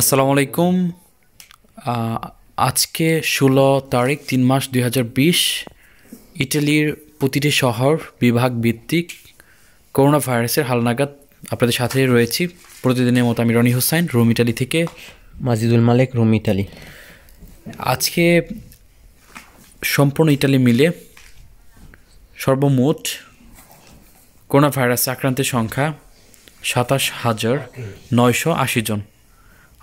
আসসালামু আলাইকুম আজকে ষোলো তারিখ তিন মাস দুই ইটালির প্রতিটি শহর বিভাগ ভিত্তিক করোনা ভাইরাসের হালনাগাদ আপনাদের সাথে রয়েছি প্রতিদিনের মতো আমি রনি হোসেন রুম ইটালি থেকে মাজিদুল মালিক রুম ইটালি আজকে সম্পূর্ণ ইটালি মিলে সর্বমোট করোনা ভাইরাসে আক্রান্তের সংখ্যা সাতাশ হাজার নয়শো আশি জন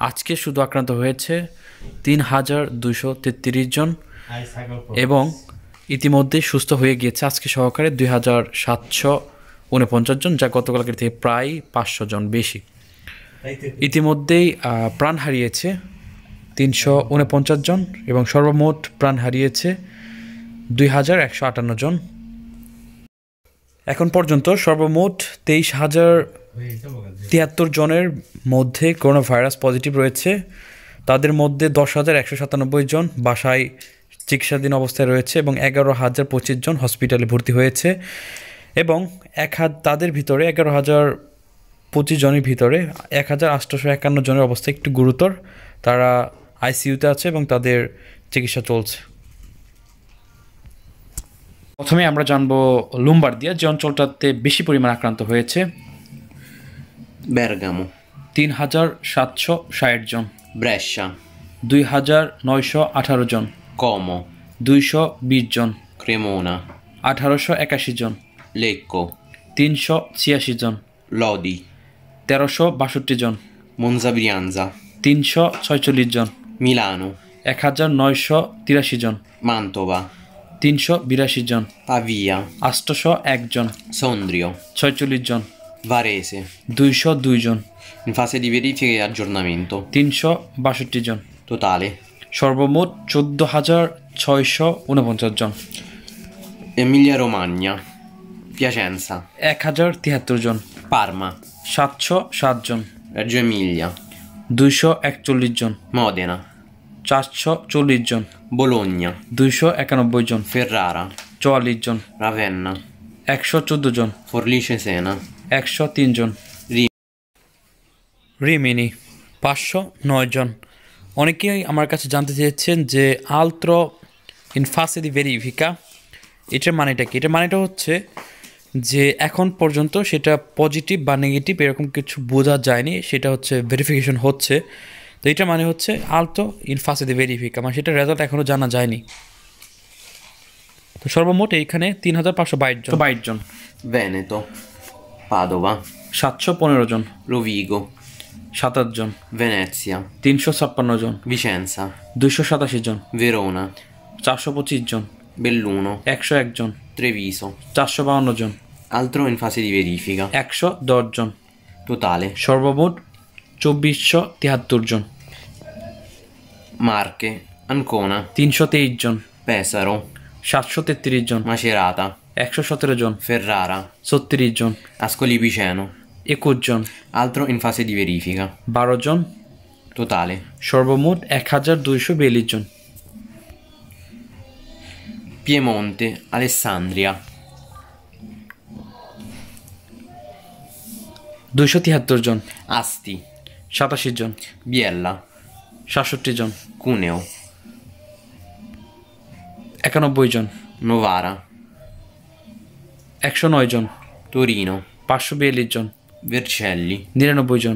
আজকে শুধু আক্রান্ত হয়েছে তিন হাজার দুশো তেত্রিশ জন এবং ইতিমধ্যে সুস্থ হয়ে গিয়েছে আজকে সহকারে দুই হাজার সাতশো উনপঞ্চাশ জন যা গতকালকের থেকে প্রায় পাঁচশো জন বেশি ইতিমধ্যেই প্রাণ হারিয়েছে তিনশো উনপঞ্চাশ জন এবং সর্বমোট প্রাণ হারিয়েছে দুই হাজার একশো আটান্ন জন এখন পর্যন্ত সর্বমোট তেইশ হাজার তিয়াত্তর জনের মধ্যে করোনা ভাইরাস পজিটিভ রয়েছে তাদের মধ্যে দশ হাজার একশো সাতানব্বই জন বাসায় চিকিৎসাধীন অবস্থায় রয়েছে এবং এগারো হাজার পঁচিশ জন হসপিটালে ভর্তি হয়েছে এবং এক হাত তাদের ভিতরে এগারো হাজার পঁচিশ জনের ভিতরে এক হাজার আটশোশো একান্ন জনের অবস্থা একটু গুরুতর তারা আইসিইউতে আছে এবং তাদের চিকিৎসা চলছে প্রথমে আমরা জানবো লুম্বার দিয়া যে অঞ্চলটাতে বেশি পরিমাণ আক্রান্ত হয়েছে Bergamo তিন হাজার সাতশো ষাট জন Brescia দুই হাজার নয়শো আঠারো জন Como দুইশো বিশ জন ক্রেমোনা আঠারোশো একাশি জন লেকো তিনশো ছিয়াশি জন লদি তেরোশো বাষট্টি জন মনজাবিয়ানজা তিনশো ছয়চল্লিশ জন মিলানো এক হাজার নয়শো তিরাশি জন Mantova তিনশো বিরাশি জন Pavia আষ্টশো একজন সৌন্দ্রিয় ছয়চল্লিশ জন Varese 202 giorni in fase di verifica e aggiornamento 362 giorni totale Sorbomot 14649 giorni Emilia Romagna Piacenza 1073 giorni Parma 707 giorni Reggio Emilia 241 giorni Modena 440 giorni Bologna 291 giorni Ferrara চুয়াল্লিশ giorni Ravenna 114 giorni জন ফরলি একশো তিনজন Remini পাঁচশো নয়জন অনেকেই আমার কাছে জানতে চেয়েছেন যে আলত্র দি ভেরিফিকা এটার মানেটা কি এটার মানেটা হচ্ছে যে এখন পর্যন্ত সেটা পজিটিভ বা নেগেটিভ এরকম কিছু বোঝা যায়নি সেটা হচ্ছে ভেরিফিকেশন হচ্ছে তো এটা মানে হচ্ছে আলতো দি ভেরিফিকা মানে সেটা রেজাল্ট এখনও জানা যায়নি তো সর্বমোট এইখানে তিন হাজার পাঁচশো বাইশ জন বাইশ জন তো পাদোভা সাতশো পনেরো জন রোভিগো সাতাশ জন ভেনেজia তিনশো ছাপ্পান্ন জন ভিসেন্সা দুইশো সাতাশি জন ভেরোনা চারশো পঁচিশ জন বেল্লুনো একশো একজন ট্রেভিসো চারশো বাউন্ন জন altro in fase di verifica একশো দশ জন টোটালে সর্বমোট চব্বিশশো তিয়াত্তর জন মার্কে আনকোনা তিনশো তেইশ জন পেসারো সাতশো তেত্রিশ জন মাসেরাতা একশো সতেরো জন Ferrara, ছত্রিশ Ascoli Piceno, একুশ জন altro in fase di verifica. বারো জন Totale. সর্বমোট এক হাজার দুইশো বিয়াল্লিশ Piemonte, Alessandria, দুইশো তিয়াত্তর জন Asti, সাতাশি জন Biella, সাতষট্টি জন Cuneo, একানব্বই জন Novara, একশো নয় জন Torino, পাঁচশো বিয়াল্লিশ জন Vercelli, নিরানব্বই জন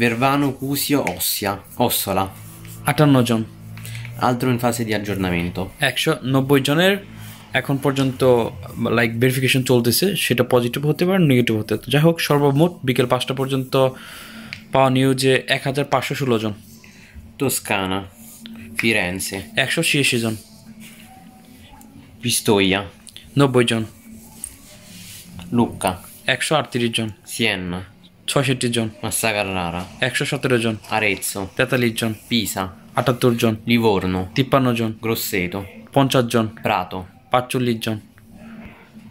Vervano Cusio Ossia, Ossola, আটান্ন জন altro in fase di aggiornamento. একশো নব্বই জনের এখন পর্যন্ত লাইক ভেরিফিকেশন চলতেছে সেটা পজিটিভ হতে পারে নেগেটিভ হতে পারে। যাই হোক সর্বমোট বিকেল পাঁচটা পর্যন্ত পাওয়া নিউজে এক হাজার পাঁচশো ষোলো জন তোস্কানা Firenze, একশো ছিয়াশি জন পিস্তইয়া নব্বই জন লুক্কা একশো আটত্রিশ জন সিয়েন্না ছয়ষট্টি জন মাসা কার্রারা একশো সতেরো জন আরেজো তেতাল্লিশ জন পিসা আটাত্তর জন লিভোর্নো তিপ্পান্ন জন গ্রোসেটো পঞ্চাশ জন প্রাতো পাঁচচল্লিশ জন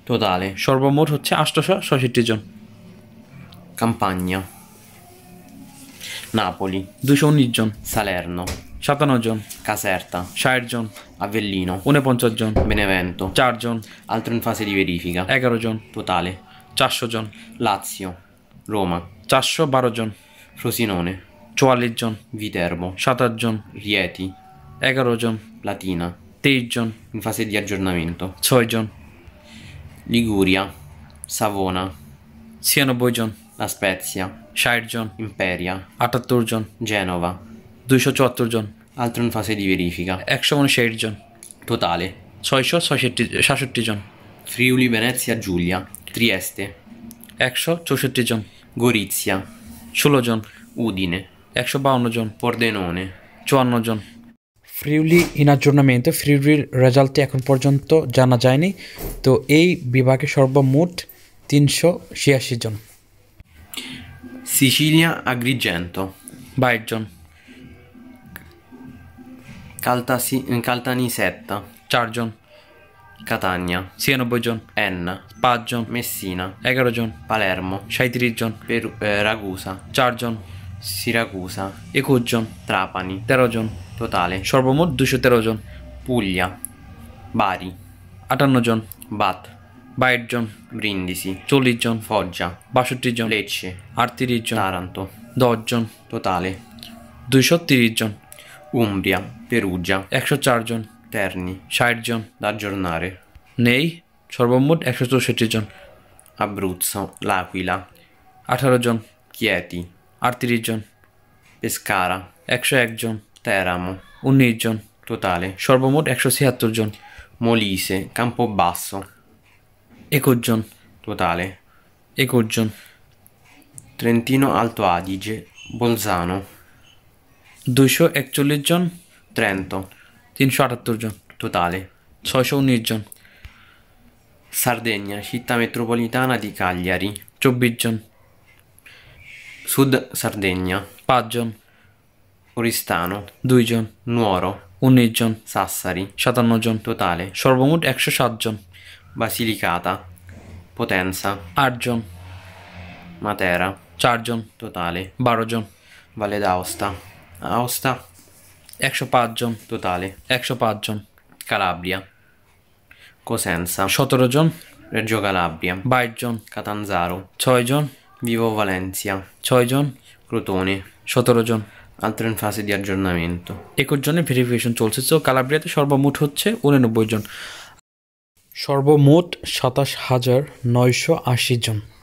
টোটালে সর্বমোট হচ্ছে আটশোশো ছষট্টি জন কাম্পানিয়া নাপোলি দুশো উনিশ জন Salerno Ciatanogion. Caserta. Sciargion. Avellino. Uneponciagion. Benevento. Ciargion. Altro in fase di verifica. Egarogion. Totale. Ciasciogion. Lazio. Roma. Ciascio Barogion. Frosinone. Ciuallegion. Viterbo. Ciatagion. Rieti. Egarogion. Latina. Teigion. In fase di aggiornamento. Zoigion. Liguria. Savona. Siano Sienobogion. La Spezia. Sciargion. Imperia. Atatturgion. Genova. দুইশো চুয়াত্তর জন Altro in fase di verifica. একশো উনষাট জন Totale. ছয়শো ছয়ষট্টি সাতষট্টি জন Friuli, Venezia, Giulia, Trieste, একশো চৌষট্টি জন Gorizia, ষোলো জন উদিনে একশো বাউন্ন জন Pordenone, চুয়ান্ন জন ফ্রিউলি ইনার টুর্নামেন্টে ফ্রিউলির রেজাল্টটি এখন পর্যন্ত জানা যায়নি তো এই বিভাগে সর্বমোট তিনশো ছিয়াশি জন Sicilia, Agrigento, বাইশ জন Caltasi, Caltanissetta. Chargion. Catania. Sienobogion. Enna. Spagion. Messina. Egarogion. Palermo. Sciaitirigion. Eh, Ragusa. Chargion. Siracusa. Ecugion Trapani. Terogion. Totale. Shorbomodducio Terogion. Puglia. Bari. Atannogion. Bat. Bairgion. Brindisi. Cioligion. Foggia. Basciottigion. Lecce. Artirigion. Taranto. Doggion. Totale. Duciottirigion. Umbria, Perugia, একশো চারজন Terni, ষাট da aggiornare, নেই সর্বমোট একশো চৌষট্টি Abruzzo, L'Aquila, আঠারো Chieti, আটত্রিশ Pescara, একশো একজন Teramo, উনিশ totale, সর্বমোট একশো ছিয়াত্তর Molise, Campobasso, Ecogion, totale, Ecogion, Trentino Alto Adige, Bolzano, দুইশো একচল্লিশ জন ত্রেন্ত তিনশো আটাত্তর জন টোটালে ছয়শো উনিশ জন Sardegna, città metropolitana di Cagliari. Ciobiggion. Sud Sardegna. Pagion. Oristano. Duigion. Nuoro. Unigion. Sassari. Shatannogion. Totale. সর্বমোট একশো জন Basilicata. Potenza. Argion. Matera. চারজন Totale. বারোজন Valle d'Aosta. অবস্থা একশো পাঁচজন তোতালে একশো পাঁচজন কালাব্রিয়া কোসেনসা সতেরো জন রেজো কালাব্রিয়া বাইশ জন কাতানজারো ছয়জন ভিভো ভ্যালেন্সিয়া ছয়জন ক্রুতোনে সতেরো জন আলটারেন ফাঁসি দেওয়ার জন্য আমি একুশ জনের ভেরিফিকেশন চলছে তো কালাব্রিয়াতে সর্বমোট হচ্ছে উননব্বই জন সর্বমোট সাতাশ হাজার নয়শো আশি জন